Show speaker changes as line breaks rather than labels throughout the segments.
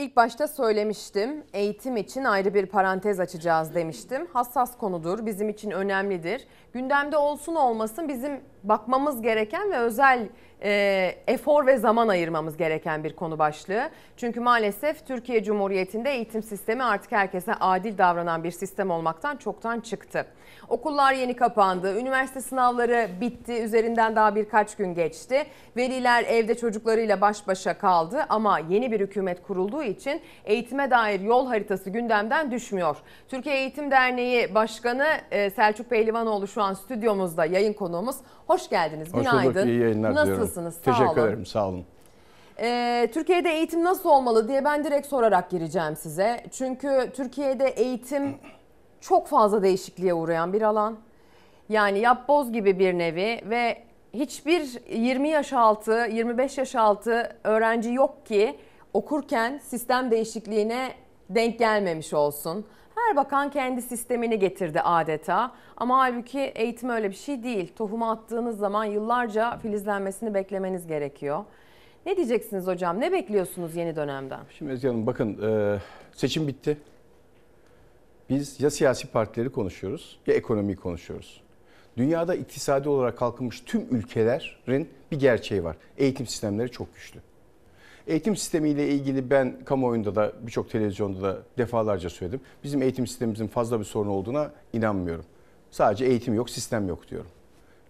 İlk başta söylemiştim, eğitim için ayrı bir parantez açacağız demiştim. Hassas konudur, bizim için önemlidir. Gündemde olsun olmasın bizim bakmamız gereken ve özel e, efor ve zaman ayırmamız gereken bir konu başlığı. Çünkü maalesef Türkiye Cumhuriyeti'nde eğitim sistemi artık herkese adil davranan bir sistem olmaktan çoktan çıktı. Okullar yeni kapandı, üniversite sınavları bitti, üzerinden daha birkaç gün geçti. Veliler evde çocuklarıyla baş başa kaldı ama yeni bir hükümet kurulduğu için eğitime dair yol haritası gündemden düşmüyor. Türkiye Eğitim Derneği Başkanı e, Selçuk Pehlivanoğlu şu an stüdyomuzda yayın konuğumuz. Hoş geldiniz. Hoş Günaydın. İyi yayınlar Nasılsınız? Sağ Teşekkür olun. ederim. Sağ olun. Ee, Türkiye'de eğitim nasıl olmalı diye ben direkt sorarak gireceğim size. Çünkü Türkiye'de eğitim çok fazla değişikliğe uğrayan bir alan. Yani yapboz gibi bir nevi ve hiçbir 20 yaş altı, 25 yaş altı öğrenci yok ki okurken sistem değişikliğine denk gelmemiş olsun her bakan kendi sistemini getirdi adeta. Ama halbuki eğitim öyle bir şey değil. Tohumu attığınız zaman yıllarca filizlenmesini beklemeniz gerekiyor. Ne diyeceksiniz hocam? Ne bekliyorsunuz yeni dönemden?
Şimdi Ezgi Hanım bakın e, seçim bitti. Biz ya siyasi partileri konuşuyoruz ya ekonomiyi konuşuyoruz. Dünyada iktisadi olarak kalkınmış tüm ülkelerin bir gerçeği var. Eğitim sistemleri çok güçlü. Eğitim sistemiyle ilgili ben kamuoyunda da birçok televizyonda da defalarca söyledim. Bizim eğitim sistemimizin fazla bir sorun olduğuna inanmıyorum. Sadece eğitim yok, sistem yok diyorum.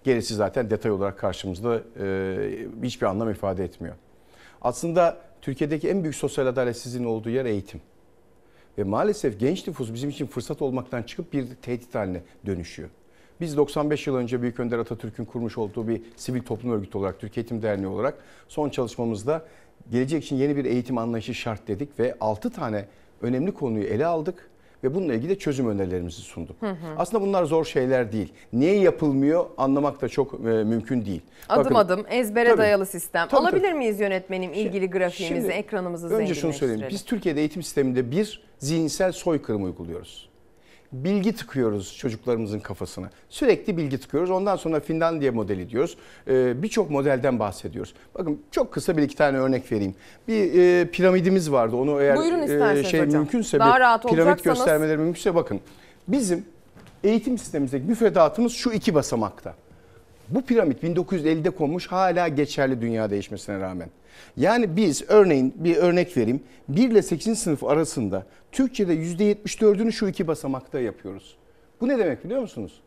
Gerisi zaten detay olarak karşımızda e, hiçbir anlam ifade etmiyor. Aslında Türkiye'deki en büyük sosyal adaletsizliğin olduğu yer eğitim. Ve maalesef genç nüfus bizim için fırsat olmaktan çıkıp bir tehdit haline dönüşüyor. Biz 95 yıl önce Büyük Önder Atatürk'ün kurmuş olduğu bir sivil toplum örgütü olarak, Türk Eğitim Derneği olarak son çalışmamızda gelecek için yeni bir eğitim anlayışı şart dedik ve 6 tane önemli konuyu ele aldık ve bununla ilgili de çözüm önerilerimizi sunduk. Hı hı. Aslında bunlar zor şeyler değil. Niye yapılmıyor anlamak da çok e, mümkün değil. Adım Bakın, adım
ezbere tabii, dayalı sistem. Tabii, Alabilir tabii. miyiz yönetmenim ilgili grafiğimizi, şimdi, ekranımızı Önce şunu söyleyeyim. Biz
Türkiye'de eğitim sisteminde bir zihinsel soykırım uyguluyoruz bilgi tıkıyoruz çocuklarımızın kafasına. Sürekli bilgi tıkıyoruz. Ondan sonra Finlandiya modeli diyoruz. Ee, birçok modelden bahsediyoruz. Bakın çok kısa bir iki tane örnek vereyim. Bir e, piramidimiz vardı. Onu eğer e, şey hocam. mümkünse Daha rahat piramit göstermeleri mümkünse bakın. Bizim eğitim sistemimizdeki müfredatımız şu iki basamakta. Bu piramit 1950'de konmuş hala geçerli dünya değişmesine rağmen. Yani biz örneğin bir örnek vereyim. 1 ile 8. sınıf arasında Türkçe'de %74'ünü şu iki basamakta yapıyoruz. Bu ne demek biliyor musunuz?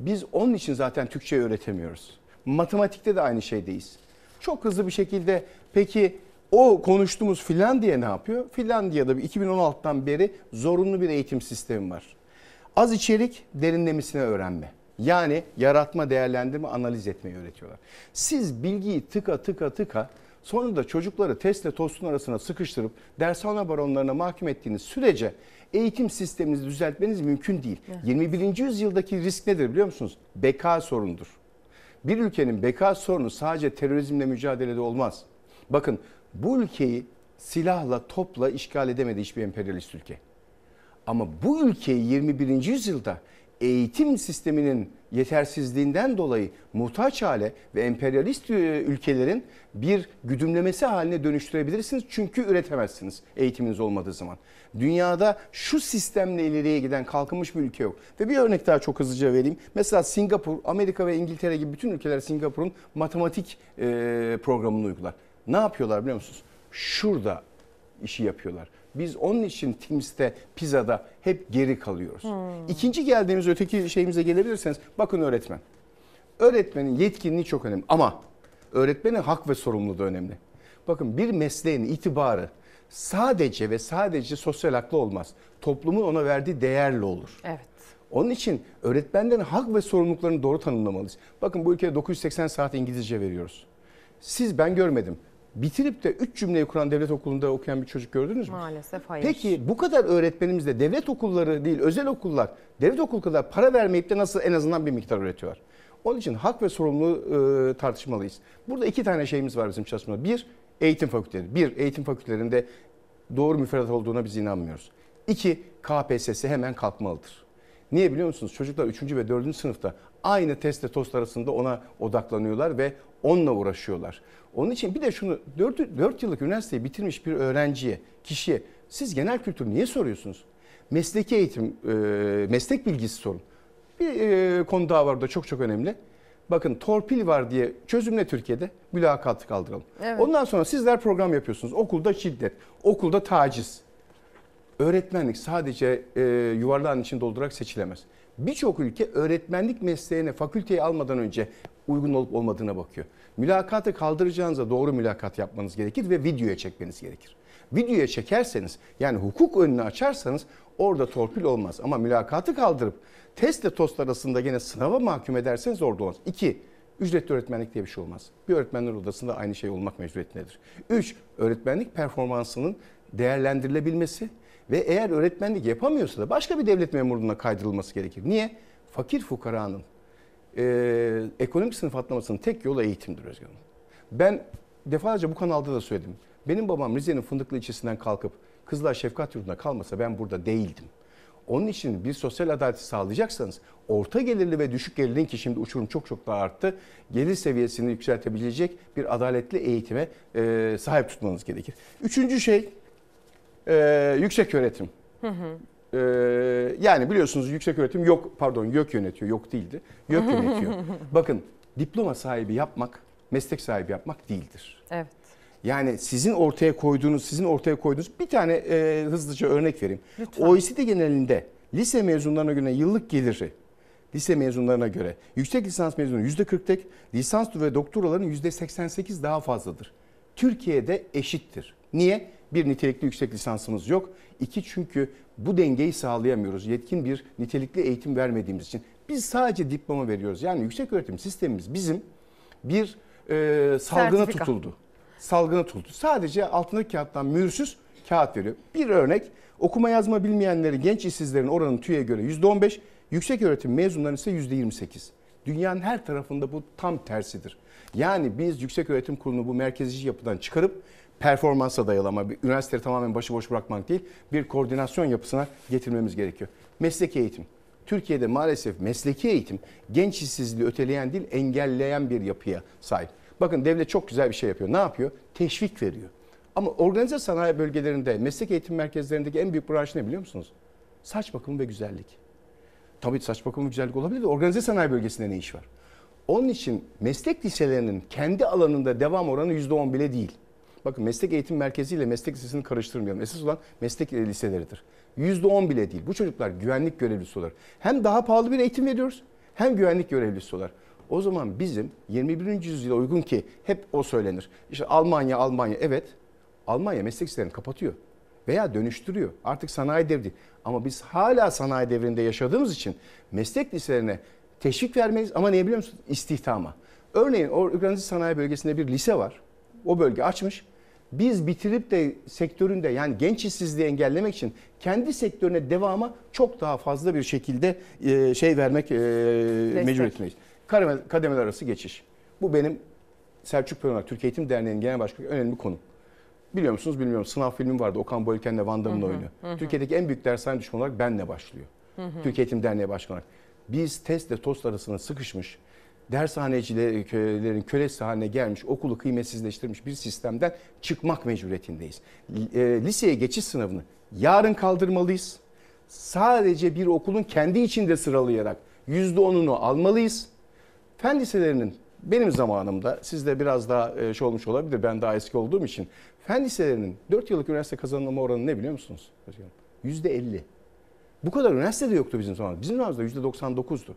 Biz onun için zaten Türkçe öğretemiyoruz. Matematikte de aynı şeydeyiz. Çok hızlı bir şekilde peki o konuştuğumuz Finlandiya ne yapıyor? Finlandiya'da 2016'dan beri zorunlu bir eğitim sistemi var. Az içerik, derinlemesine öğrenme. Yani yaratma, değerlendirme, analiz etmeyi öğretiyorlar. Siz bilgiyi tıka tıka tıka Sonra da çocukları testle tostun arasına sıkıştırıp dershane baronlarına mahkum ettiğiniz sürece eğitim sisteminizi düzeltmeniz mümkün değil. Evet. 21. yüzyıldaki risk nedir biliyor musunuz? Beka sorundur. Bir ülkenin beka sorunu sadece terörizmle mücadelede olmaz. Bakın bu ülkeyi silahla, topla işgal edemedi hiçbir emperyalist ülke. Ama bu ülkeyi 21. yüzyılda eğitim sisteminin yetersizliğinden dolayı muhtaç hale ve emperyalist e, ülkelerin bir güdümlemesi haline dönüştürebilirsiniz. Çünkü üretemezsiniz eğitiminiz olmadığı zaman. Dünyada şu sistemle ileriye giden kalkınmış bir ülke yok. Ve bir örnek daha çok hızlıca vereyim. Mesela Singapur, Amerika ve İngiltere gibi bütün ülkeler Singapur'un matematik e, programını uygular. Ne yapıyorlar biliyor musunuz? Şurada işi yapıyorlar. Biz onun için Teams'te, Pizza'da hep geri kalıyoruz. Hmm. İkinci geldiğimiz öteki şeyimize gelebilirseniz bakın öğretmen. Öğretmenin yetkinliği çok önemli ama öğretmenin hak ve sorumluluğu da önemli. Bakın bir mesleğin itibarı sadece ve sadece sosyal haklı olmaz. Toplumun ona verdiği değerli olur. Evet. Onun için öğretmenlerin hak ve sorumluluklarını doğru tanımlamalıyız. Bakın bu ülkede 980 saat İngilizce veriyoruz. Siz ben görmedim bitirip de 3 cümleyi kuran devlet okulunda okuyan bir çocuk gördünüz
mü? Maalesef hayır. Peki
bu kadar öğretmenimizde devlet okulları değil özel okullar devlet okul kadar para vermeyip de nasıl en azından bir miktar üretiyor? Onun için hak ve sorumluluğu ıı, tartışmalıyız. Burada iki tane şeyimiz var bizim çalışmada. Bir, eğitim fakülteleri. Bir, eğitim fakültelerinde doğru müfredat olduğuna biz inanmıyoruz. İki, KPSS hemen kalkmalıdır. Niye biliyor musunuz? Çocuklar 3. ve 4. sınıfta aynı testle tost arasında ona odaklanıyorlar ve Onunla uğraşıyorlar. Onun için bir de şunu 4, 4 yıllık üniversiteyi bitirmiş bir öğrenciye, kişiye siz genel kültür niye soruyorsunuz? Mesleki eğitim, e, meslek bilgisi sorun. Bir e, konu daha var da çok çok önemli. Bakın torpil var diye çözümle Türkiye'de mülakatı kaldıralım. Evet. Ondan sonra sizler program yapıyorsunuz. Okulda şiddet, okulda taciz. Öğretmenlik sadece e, yuvarlağın için doldurarak seçilemez birçok ülke öğretmenlik mesleğine fakülteyi almadan önce uygun olup olmadığına bakıyor. Mülakatı kaldıracağınıza doğru mülakat yapmanız gerekir ve videoya çekmeniz gerekir. Videoya çekerseniz yani hukuk önünü açarsanız orada torpil olmaz. Ama mülakatı kaldırıp testle tost arasında gene sınava mahkum ederseniz orada olmaz. İki, ücretli öğretmenlik diye bir şey olmaz. Bir öğretmenler odasında aynı şey olmak mecburiyetindedir. Üç, öğretmenlik performansının değerlendirilebilmesi ve eğer öğretmenlik yapamıyorsa da başka bir devlet memurluğuna kaydırılması gerekir. Niye? Fakir fukaranın e, ekonomik sınıf atlamasının tek yolu eğitimdir Özgür Ben defalarca bu kanalda da söyledim. Benim babam Rize'nin Fındıklı ilçesinden kalkıp kızlar Şefkat Yurdu'na kalmasa ben burada değildim. Onun için bir sosyal adaleti sağlayacaksanız orta gelirli ve düşük gelirli ki şimdi uçurum çok çok daha arttı. Gelir seviyesini yükseltebilecek bir adaletli eğitime e, sahip tutmanız gerekir. Üçüncü şey e, yüksek öğretim. E, ee, yani biliyorsunuz yüksek öğretim yok pardon yok yönetiyor yok değildi. Yok yönetiyor. Bakın diploma sahibi yapmak meslek sahibi yapmak değildir. Evet. Yani sizin ortaya koyduğunuz, sizin ortaya koyduğunuz bir tane e, hızlıca örnek vereyim. Lütfen. OECD genelinde lise mezunlarına göre yıllık geliri lise mezunlarına göre yüksek lisans mezunu %40 tek, lisans ve doktoraların %88 daha fazladır. Türkiye'de eşittir. Niye? Bir nitelikli yüksek lisansımız yok. İki çünkü bu dengeyi sağlayamıyoruz. Yetkin bir nitelikli eğitim vermediğimiz için. Biz sadece diploma veriyoruz. Yani yüksek öğretim sistemimiz bizim bir e, salgına Sertifika. tutuldu. Salgına tutuldu. Sadece altındaki kağıttan mühürsüz kağıt veriyor. Bir örnek okuma yazma bilmeyenleri genç işsizlerin oranın TÜİ'ye göre %15, yüksek öğretim mezunlarının ise %28. Dünyanın her tarafında bu tam tersidir. Yani biz yüksek öğretim kurulunu bu merkezci yapıdan çıkarıp performansa dayalı ama bir üniversiteleri tamamen başıboş bırakmak değil, bir koordinasyon yapısına getirmemiz gerekiyor. Mesleki eğitim. Türkiye'de maalesef mesleki eğitim genç işsizliği öteleyen değil, engelleyen bir yapıya sahip. Bakın devlet çok güzel bir şey yapıyor. Ne yapıyor? Teşvik veriyor. Ama organize sanayi bölgelerinde, meslek eğitim merkezlerindeki en büyük branş ne biliyor musunuz? Saç bakımı ve güzellik. Tabii saç bakımı ve güzellik olabilir de organize sanayi bölgesinde ne iş var? Onun için meslek liselerinin kendi alanında devam oranı %10 bile değil. Bakın meslek eğitim merkeziyle meslek lisesini karıştırmayalım. Esas olan meslek e, liseleridir. %10 bile değil. Bu çocuklar güvenlik görevlisi olur. Hem daha pahalı bir eğitim veriyoruz hem güvenlik görevlisi olur. O zaman bizim 21. yüzyıla uygun ki hep o söylenir. İşte Almanya, Almanya evet. Almanya meslek liselerini kapatıyor veya dönüştürüyor. Artık sanayi devri. Ama biz hala sanayi devrinde yaşadığımız için meslek liselerine teşvik vermeyiz ama ne biliyor musunuz? İstihdama. Örneğin organize sanayi bölgesinde bir lise var. O bölge açmış biz bitirip de sektöründe yani genç işsizliği engellemek için kendi sektörüne devama çok daha fazla bir şekilde e, şey vermek e, mecburiyetindeyiz. Kademeler arası geçiş. Bu benim Selçuk Pınar Türk Eğitim Derneği'nin genel başkanı önemli konu. Biliyor musunuz bilmiyorum sınav filmi vardı Okan Boyken'le Van Damme'ın oyunu. Türkiye'deki en büyük dershane düşmanı olarak benle başlıyor. Hı hı. Türk Eğitim Derneği Başkanı Biz testle tost arasında sıkışmış dershanecilerin kölesi haline gelmiş, okulu kıymetsizleştirmiş bir sistemden çıkmak mecburiyetindeyiz. E, liseye geçiş sınavını yarın kaldırmalıyız. Sadece bir okulun kendi içinde sıralayarak %10'unu almalıyız. Fen liselerinin benim zamanımda sizde biraz daha e, şey olmuş olabilir ben daha eski olduğum için fen liselerinin 4 yıllık üniversite kazanılma oranı ne biliyor musunuz? %50. Bu kadar üniversitede yoktu bizim zamanımızda. Bizim zamanımızda %99'du.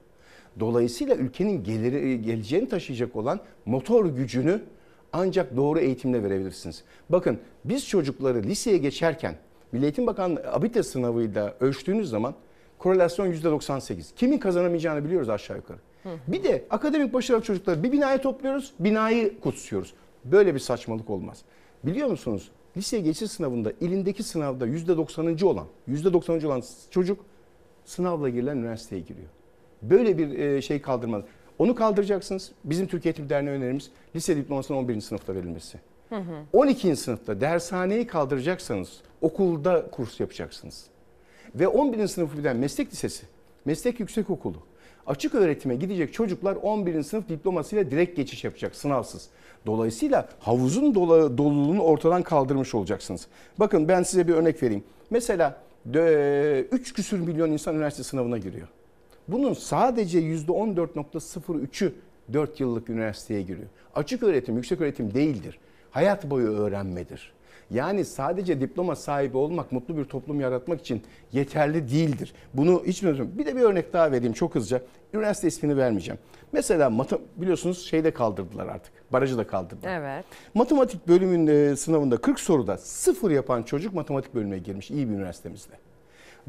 Dolayısıyla ülkenin geliri, e, geleceğini taşıyacak olan motor gücünü ancak doğru eğitimle verebilirsiniz. Bakın biz çocukları liseye geçerken Milli Eğitim Bakanlığı ABİTE sınavıyla ölçtüğünüz zaman korelasyon %98. Kimin kazanamayacağını biliyoruz aşağı yukarı. Bir de akademik başarılı çocukları bir binaya topluyoruz, binayı kutsuyoruz. Böyle bir saçmalık olmaz. Biliyor musunuz? Lise geçiş sınavında ilindeki sınavda %90. olan, %90. olan çocuk sınavla girilen üniversiteye giriyor. Böyle bir e, şey kaldırmanız. Onu kaldıracaksınız. Bizim Türkiye Eğitim Derneği önerimiz lise diplomasının 11. sınıfta verilmesi. Hı hı. 12. sınıfta dershaneyi kaldıracaksanız okulda kurs yapacaksınız. Ve 11. sınıfı birden meslek lisesi, meslek yüksekokulu, açık öğretime gidecek çocuklar 11. sınıf diplomasıyla direkt geçiş yapacak sınavsız. Dolayısıyla havuzun dola, doluluğunu ortadan kaldırmış olacaksınız. Bakın ben size bir örnek vereyim. Mesela 3 küsür milyon insan üniversite sınavına giriyor. Bunun sadece %14.03'ü 4 yıllık üniversiteye giriyor. Açık öğretim, yüksek öğretim değildir. Hayat boyu öğrenmedir. Yani sadece diploma sahibi olmak mutlu bir toplum yaratmak için yeterli değildir. Bunu hiç bilmiyorum. Bir de bir örnek daha vereyim çok hızlıca. Üniversite ismini vermeyeceğim. Mesela biliyorsunuz şeyde kaldırdılar artık. Barajı da kaldırdılar. Evet. Matematik bölümünün e, sınavında 40 soruda sıfır yapan çocuk matematik bölümüne girmiş iyi bir üniversitemizde.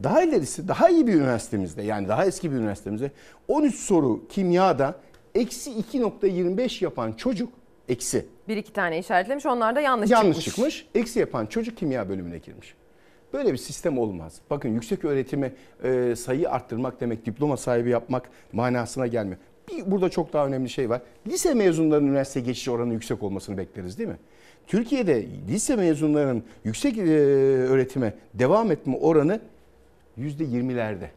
Daha ilerisi daha iyi bir üniversitemizde yani daha eski bir üniversitemizde 13 soru kimyada eksi 2.25 yapan çocuk eksi.
Bir iki tane işaretlemiş onlar da yanlış, yanlış çıkmış. Yanlış
çıkmış eksi yapan çocuk kimya bölümüne girmiş. Böyle bir sistem olmaz. Bakın yüksek öğretimi e, sayı arttırmak demek diploma sahibi yapmak manasına gelmiyor. Bir burada çok daha önemli şey var. Lise mezunlarının üniversite geçiş oranı yüksek olmasını bekleriz değil mi? Türkiye'de lise mezunlarının yüksek e, öğretime devam etme oranı Yüzde yirmilerde.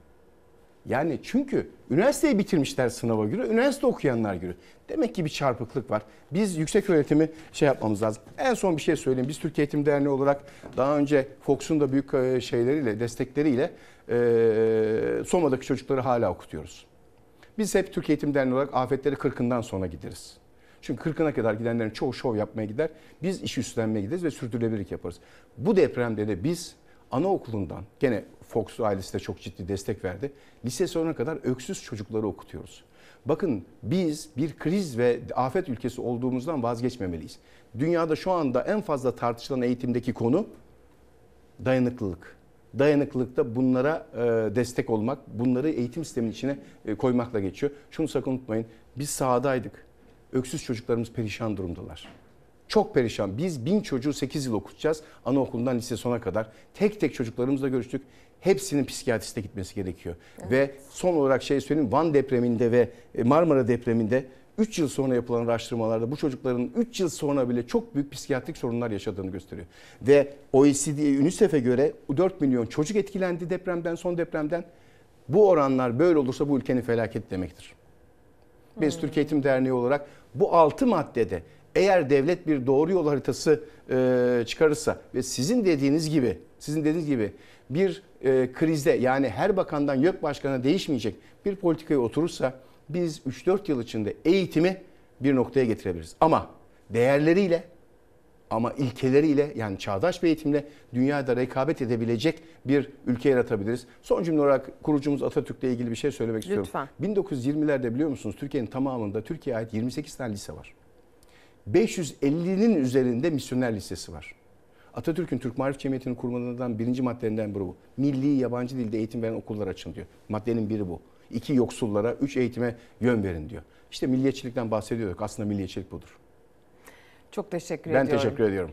Yani çünkü üniversiteyi bitirmişler sınava göre, üniversite okuyanlar göre. Demek ki bir çarpıklık var. Biz yüksek öğretimi şey yapmamız lazım. En son bir şey söyleyeyim. Biz Türkiye Eğitim Derneği olarak daha önce Fox'un da büyük e, şeyleriyle, destekleriyle e, Soma'daki çocukları hala okutuyoruz. Biz hep Türkiye Eğitim Derneği olarak afetleri kırkından sonra gideriz. Çünkü kırkına kadar gidenlerin çoğu şov yapmaya gider. Biz iş üstlenmeye gideriz ve sürdürülebilirlik yaparız. Bu depremde de biz Anaokulundan gene Fox ailesi de çok ciddi destek verdi. Lise sonuna kadar öksüz çocukları okutuyoruz. Bakın biz bir kriz ve afet ülkesi olduğumuzdan vazgeçmemeliyiz. Dünyada şu anda en fazla tartışılan eğitimdeki konu dayanıklılık. Dayanıklılıkta bunlara e, destek olmak, bunları eğitim sistemin içine e, koymakla geçiyor. Şunu sakın unutmayın, biz sahadaydık. Öksüz çocuklarımız perişan durumdalar. Çok perişan. Biz bin çocuğu 8 yıl okutacağız. Anaokulundan lise sona kadar. Tek tek çocuklarımızla görüştük. Hepsinin psikiyatriste gitmesi gerekiyor. Evet. Ve son olarak şey söyleyeyim. Van depreminde ve Marmara depreminde 3 yıl sonra yapılan araştırmalarda bu çocukların 3 yıl sonra bile çok büyük psikiyatrik sorunlar yaşadığını gösteriyor. Ve OECD, UNICEF'e göre 4 milyon çocuk etkilendi depremden, son depremden. Bu oranlar böyle olursa bu ülkenin felaket demektir. Biz hmm. Türkiye Eğitim Derneği olarak bu 6 maddede eğer devlet bir doğru yol haritası e, çıkarırsa ve sizin dediğiniz gibi, sizin dediğiniz gibi bir e, krizde yani her bakandan YÖK başkanına değişmeyecek bir politikaya oturursa biz 3-4 yıl içinde eğitimi bir noktaya getirebiliriz. Ama değerleriyle ama ilkeleriyle yani çağdaş bir eğitimle dünyada rekabet edebilecek bir ülke yaratabiliriz. Son cümle olarak kurucumuz Atatürk'le ilgili bir şey söylemek Lütfen. istiyorum. 1920'lerde biliyor musunuz Türkiye'nin tamamında Türkiye'ye ait 28 tane lise var. 550'nin üzerinde misyoner lisesi var. Atatürk'ün Türk Maarif Cemiyeti'nin kurmalarından birinci maddelerinden biri bu. Milli yabancı dilde eğitim veren okullar açın diyor. Maddenin biri bu. İki yoksullara, üç eğitime yön verin diyor. İşte milliyetçilikten bahsediyorduk. Aslında milliyetçilik budur.
Çok teşekkür ben ediyorum. Ben teşekkür ediyorum.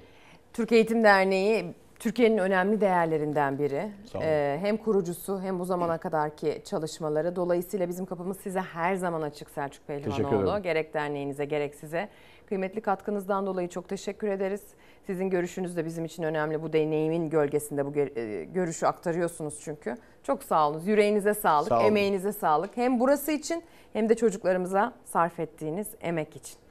Türk Eğitim Derneği Türkiye'nin önemli değerlerinden biri. Ee, hem kurucusu hem bu zamana kadarki çalışmaları. Dolayısıyla bizim kapımız size her zaman açık Selçuk Pehlivanoğlu. Gerek derneğinize gerek size. Kıymetli katkınızdan dolayı çok teşekkür ederiz. Sizin görüşünüz de bizim için önemli. Bu deneyimin gölgesinde bu e, görüşü aktarıyorsunuz çünkü. Çok sağ Yüreğinize sağlık, sağ emeğinize sağlık. Hem burası için hem de çocuklarımıza sarf ettiğiniz emek için.